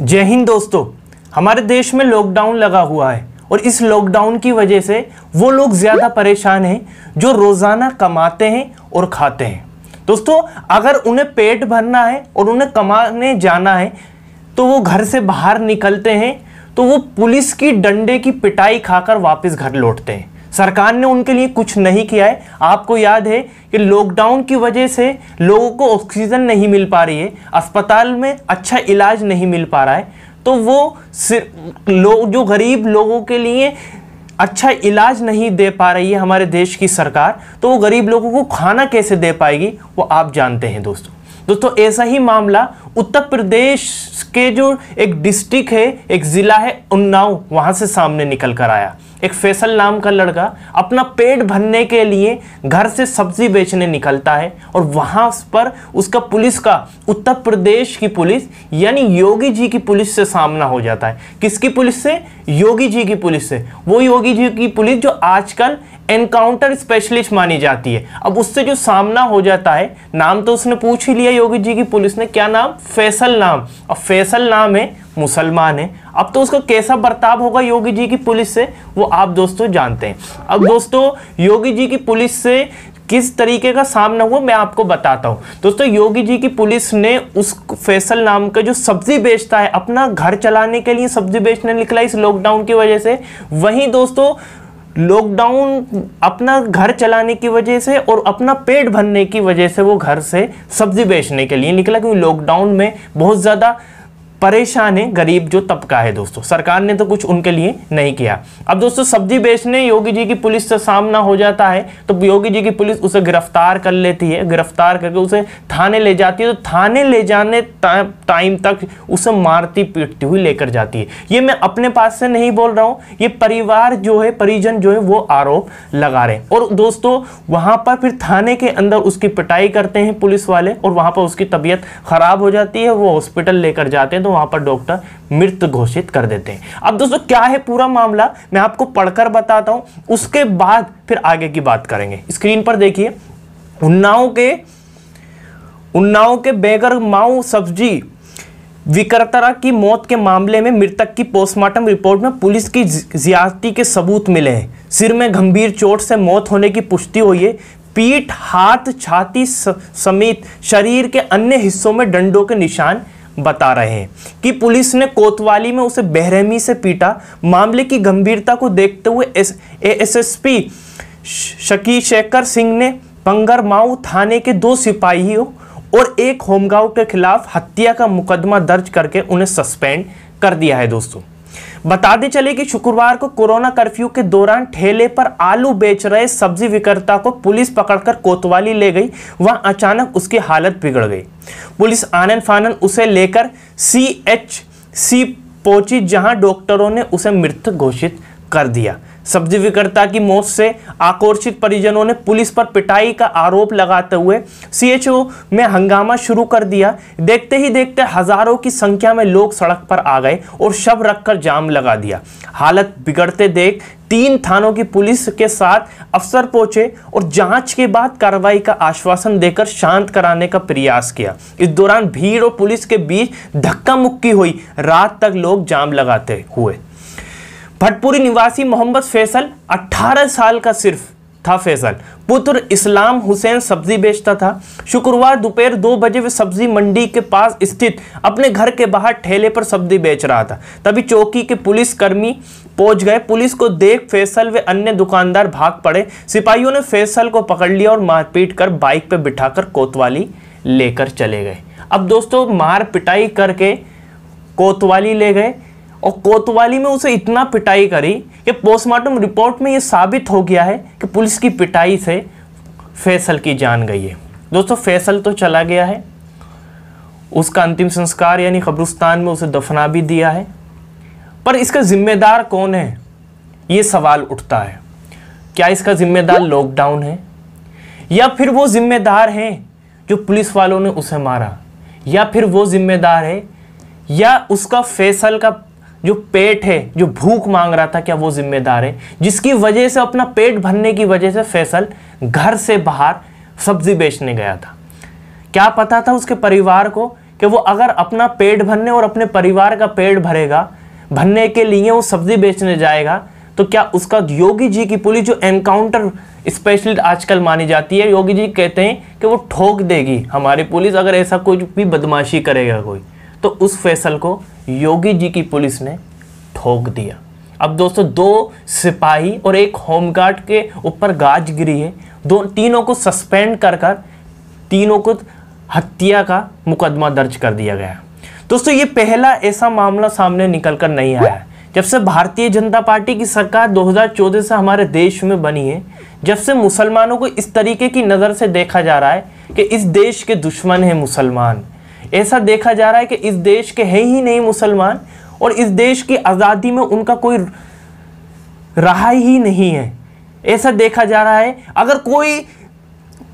जय हिंद दोस्तों हमारे देश में लॉकडाउन लगा हुआ है और इस लॉकडाउन की वजह से वो लोग ज़्यादा परेशान हैं जो रोज़ाना कमाते हैं और खाते हैं दोस्तों अगर उन्हें पेट भरना है और उन्हें कमाने जाना है तो वो घर से बाहर निकलते हैं तो वो पुलिस की डंडे की पिटाई खाकर वापस घर लौटते हैं सरकार ने उनके लिए कुछ नहीं किया है आपको याद है कि लॉकडाउन की वजह से लोगों को ऑक्सीजन नहीं मिल पा रही है अस्पताल में अच्छा इलाज नहीं मिल पा रहा है तो वो लोग जो गरीब लोगों के लिए अच्छा इलाज नहीं दे पा रही है हमारे देश की सरकार तो वो गरीब लोगों को खाना कैसे दे पाएगी वो आप जानते हैं दोस्तों दोस्तों ऐसा ही मामला उत्तर प्रदेश के जो एक डिस्ट्रिक्ट है एक ज़िला है उन्नाव वहाँ से सामने निकल कर आया एक फैसल नाम का लड़का अपना पेट भरने के लिए घर से सब्जी बेचने निकलता है और वहाँ पर उसका पुलिस का उत्तर प्रदेश की पुलिस यानी योगी जी की पुलिस से सामना हो जाता है किसकी पुलिस से योगी जी की पुलिस से वो योगी जी की पुलिस जो आजकल एनकाउंटर स्पेशलिस्ट मानी जाती है अब उससे जो सामना हो जाता है नाम तो उसने पूछ ही लिया योगी जी की पुलिस ने क्या नाम फैसल नाम और फैसल नाम है मुसलमान है अब तो उसका कैसा बर्ताव होगा योगी जी की पुलिस से वो आप दोस्तों जानते हैं अब दोस्तों योगी जी की पुलिस से किस तरीके का सामना हुआ मैं आपको बताता हूँ दोस्तों योगी जी की पुलिस ने उस फैसल नाम का जो सब्जी बेचता है अपना घर चलाने के लिए सब्जी बेचने निकला इस लॉकडाउन की वजह से वहीं दोस्तों लॉकडाउन अपना घर चलाने की वजह से और अपना पेट भरने की वजह से वो घर से सब्जी बेचने के लिए निकला क्योंकि लॉकडाउन में बहुत ज़्यादा परेशान है गरीब जो तबका है दोस्तों सरकार ने तो कुछ उनके लिए नहीं किया अब दोस्तों सब्जी बेचने योगी जी की पुलिस से सामना हो जाता है तो योगी जी की पुलिस उसे गिरफ्तार कर लेती है गिरफ्तार करके उसे थाने ले जाती है तो थाने ले जाने टाइम टाइम तक उसे मारती पीटती हुई लेकर जाती है ये मैं अपने पास से नहीं बोल रहा हूँ ये परिवार जो है परिजन जो है वो आरोप लगा रहे हैं और दोस्तों वहाँ पर फिर थाने के अंदर उसकी पिटाई करते हैं पुलिस वाले और वहाँ पर उसकी तबीयत खराब हो जाती है वो हॉस्पिटल लेकर जाते हैं तो वहां पर डॉक्टर मृत घोषित कर देते हैं अब दोस्तों क्या है पूरा मामला मैं आपको पढ़कर बताता हूं उसके बाद फिर आगे की बात करेंगे स्क्रीन पर देखिए उन्नाव के उन्नाव के बेगर माऊ सब्जी विक्रतरा की मौत के मामले में मृतक की पोस्टमार्टम रिपोर्ट में पुलिस की ज्यादती के सबूत मिले हैं सिर में गंभीर चोट से मौत होने की पुष्टि हुई है पीठ हाथ छाती समेत शरीर के अन्य हिस्सों में डंडों के निशान बता रहे हैं कि पुलिस ने कोतवाली में उसे बेरहमी से पीटा मामले की गंभीरता को देखते हुए एस एस शकी शेखर सिंह ने पंगरमाऊ थाने के दो सिपाहियों और एक होमगांव के खिलाफ हत्या का मुकदमा दर्ज करके उन्हें सस्पेंड कर दिया है दोस्तों बताते चले कि शुक्रवार को कोरोना कर्फ्यू के दौरान ठेले पर आलू बेच रहे सब्जी विक्रेता को पुलिस पकड़कर कोतवाली ले गई वहां अचानक उसकी हालत बिगड़ गई पुलिस आनंद फानंद उसे लेकर सी एच सी पहुंची जहां डॉक्टरों ने उसे मृत घोषित कर दिया सब्जी विक्रेता की मौत से आक्रोशित परिजनों ने पुलिस पर पिटाई का आरोप लगाते हुए सीएचओ में हंगामा शुरू कर दिया देखते ही देखते हजारों की संख्या में लोग सड़क पर आ गए और शव रखकर जाम लगा दिया हालत बिगड़ते देख तीन थानों की पुलिस के साथ अफसर पहुंचे और जांच के बाद कार्रवाई का आश्वासन देकर शांत कराने का प्रयास किया इस दौरान भीड़ और पुलिस के बीच धक्का मुक्की हुई रात तक लोग जाम लगाते हुए भटपुरी निवासी मोहम्मद फैसल 18 साल का सिर्फ था फैसल पुत्र इस्लाम हुसैन सब्जी बेचता था शुक्रवार दोपहर दो बजे वे सब्जी मंडी के पास स्थित अपने घर के बाहर ठेले पर सब्जी बेच रहा था तभी चौकी के पुलिस कर्मी पहुंच गए पुलिस को देख फैसल व अन्य दुकानदार भाग पड़े सिपाहियों ने फैसल को पकड़ लिया और मारपीट कर बाइक पर बिठाकर कोतवाली लेकर चले गए अब दोस्तों मार पिटाई करके कोतवाली ले गए और कोतवाली में उसे इतना पिटाई करी कि पोस्टमार्टम रिपोर्ट में ये साबित हो गया है कि पुलिस की पिटाई से फैसल की जान गई है दोस्तों फैसल तो चला गया है उसका अंतिम संस्कार यानी कब्रिस्तान में उसे दफना भी दिया है पर इसका जिम्मेदार कौन है ये सवाल उठता है क्या इसका जिम्मेदार लॉकडाउन है या फिर वो जिम्मेदार है जो पुलिस वालों ने उसे मारा या फिर वो जिम्मेदार है या उसका फैसल का जो पेट है जो भूख मांग रहा था क्या वो जिम्मेदार है जिसकी वजह से अपना पेट भरने की वजह से फैसल घर से बाहर सब्जी बेचने गया था क्या पता था उसके परिवार को कि वो अगर अपना पेट भरने और अपने परिवार का पेट भरेगा भरने के लिए वो सब्जी बेचने जाएगा तो क्या उसका योगी जी की पुलिस जो एनकाउंटर स्पेशलिस्ट आजकल मानी जाती है योगी जी कहते हैं कि वो ठोक देगी हमारी पुलिस अगर ऐसा कोई भी बदमाशी करेगा कोई तो उस फैसल को योगी जी की पुलिस ने ठोक दिया अब दोस्तों दो सिपाही और एक होमगार्ड के ऊपर गाज गिरी है दो तीनों को सस्पेंड कर कर तीनों को हत्या का मुकदमा दर्ज कर दिया गया दोस्तों ये पहला ऐसा मामला सामने निकल कर नहीं आया है जब से भारतीय जनता पार्टी की सरकार 2014 से हमारे देश में बनी है जब से मुसलमानों को इस तरीके की नज़र से देखा जा रहा है कि इस देश के दुश्मन हैं मुसलमान ऐसा देखा जा रहा है कि इस देश के हैं ही नहीं मुसलमान और इस देश की आज़ादी में उनका कोई रहा ही नहीं है ऐसा देखा जा रहा है अगर कोई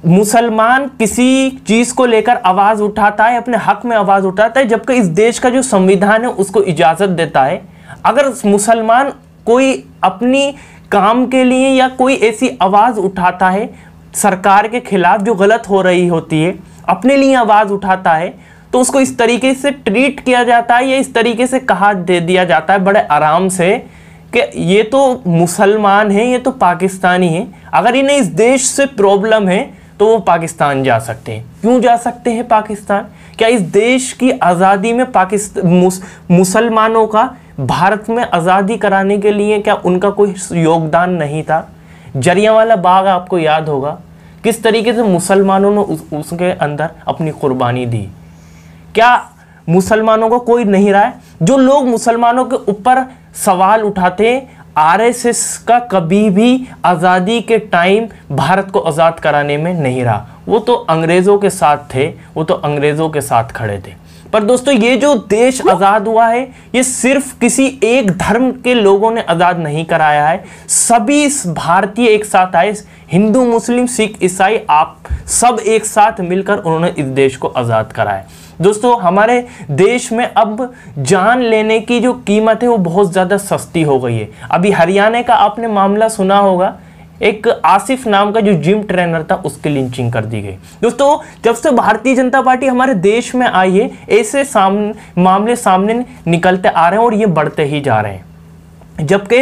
मुसलमान किसी चीज़ को लेकर आवाज़ उठाता है अपने हक में आवाज़ उठाता है जबकि इस देश का जो संविधान है उसको इजाज़त देता है अगर मुसलमान कोई अपनी काम के लिए या कोई ऐसी आवाज़ उठाता है सरकार के खिलाफ जो गलत हो रही होती है अपने लिए आवाज़ उठाता है तो उसको इस तरीके से ट्रीट किया जाता है या इस तरीके से कहा दे दिया जाता है बड़े आराम से कि ये तो मुसलमान है ये तो पाकिस्तानी है अगर इन्हें इस देश से प्रॉब्लम है तो वो पाकिस्तान जा सकते हैं क्यों जा सकते हैं पाकिस्तान क्या इस देश की आज़ादी में पाकिस्तान मुस, मुसलमानों का भारत में आज़ादी कराने के लिए क्या उनका कोई योगदान नहीं था जरियावाला बाग आपको याद होगा किस तरीके से मुसलमानों ने उस, उसके अंदर अपनी कुर्बानी दी क्या मुसलमानों को कोई नहीं रहा है जो लोग मुसलमानों के ऊपर सवाल उठाते हैं आरएसएस का कभी भी आज़ादी के टाइम भारत को आज़ाद कराने में नहीं रहा वो तो अंग्रेज़ों के साथ थे वो तो अंग्रेज़ों के साथ खड़े थे पर दोस्तों ये जो देश आज़ाद हुआ है ये सिर्फ किसी एक धर्म के लोगों ने आज़ाद नहीं कराया है सभी भारतीय एक साथ आए हिंदू मुस्लिम सिख ईसाई आप सब एक साथ मिलकर उन्होंने इस देश को आज़ाद कराया दोस्तों हमारे देश में अब जान लेने की जो कीमत है वो बहुत ज़्यादा सस्ती हो गई है अभी हरियाणा का आपने मामला सुना होगा एक आसिफ नाम का जो जिम ट्रेनर था उसकी लिंचिंग कर दी गई दोस्तों जब से भारतीय जनता पार्टी हमारे देश में आई है ऐसे सामने मामले सामने निकलते आ रहे हैं और ये बढ़ते ही जा रहे हैं जबकि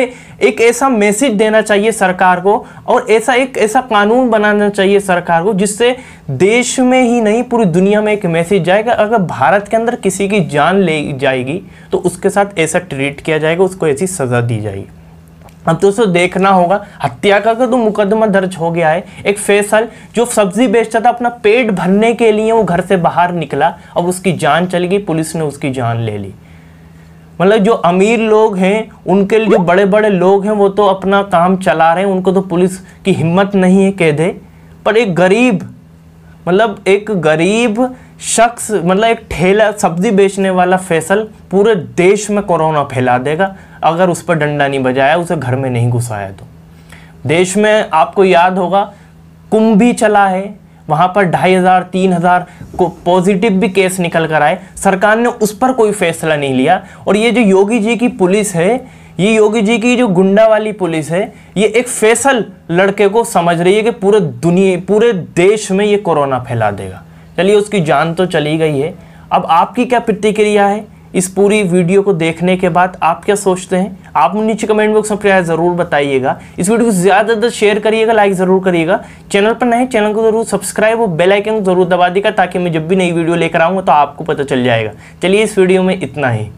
एक ऐसा मैसेज देना चाहिए सरकार को और ऐसा एक ऐसा कानून बनाना चाहिए सरकार को जिससे देश में ही नहीं पूरी दुनिया में एक मैसेज जाएगा अगर भारत के अंदर किसी की जान ले जाएगी तो उसके साथ ऐसा ट्रीट किया जाएगा उसको ऐसी सज़ा दी जाएगी अब दोस्तों देखना होगा हत्या का तो मुकदमा दर्ज हो गया है एक फैसल जो सब्जी बेचता था अपना पेट भरने के लिए वो घर से बाहर निकला अब उसकी जान चली गई पुलिस ने उसकी जान ले ली मतलब जो अमीर लोग हैं उनके लिए जो बड़े बड़े लोग हैं वो तो अपना काम चला रहे हैं उनको तो पुलिस की हिम्मत नहीं है कह दे पर एक गरीब मतलब एक गरीब शख्स मतलब एक ठेला सब्जी बेचने वाला फैसल पूरे देश में कोरोना फैला देगा अगर उस पर डंडा नहीं बजाया उसे घर में नहीं घुसाया तो देश में आपको याद होगा कुंभ भी चला है वहाँ पर ढाई हज़ार तीन हज़ार को पॉजिटिव भी केस निकल कर आए सरकार ने उस पर कोई फैसला नहीं लिया और ये जो योगी जी की पुलिस है ये योगी जी की जो गुंडा वाली पुलिस है ये एक फैसल लड़के को समझ रही है कि पूरे दुनिया पूरे देश में ये कोरोना फैला देगा चलिए उसकी जान तो चली गई है अब आपकी क्या प्रतिक्रिया है इस पूरी वीडियो को देखने के बाद आप क्या सोचते हैं आप नीचे कमेंट बॉक्स में प्रयास ज़रूर बताइएगा इस वीडियो को ज़्यादा ज़्यादा शेयर करिएगा लाइक ज़रूर करिएगा चैनल पर नए चैनल को ज़रूर सब्सक्राइब और बेल आइकन ज़रूर दबा देगा ताकि मैं जब भी नई वीडियो लेकर आऊँगा तो आपको पता चल जाएगा चलिए इस वीडियो में इतना ही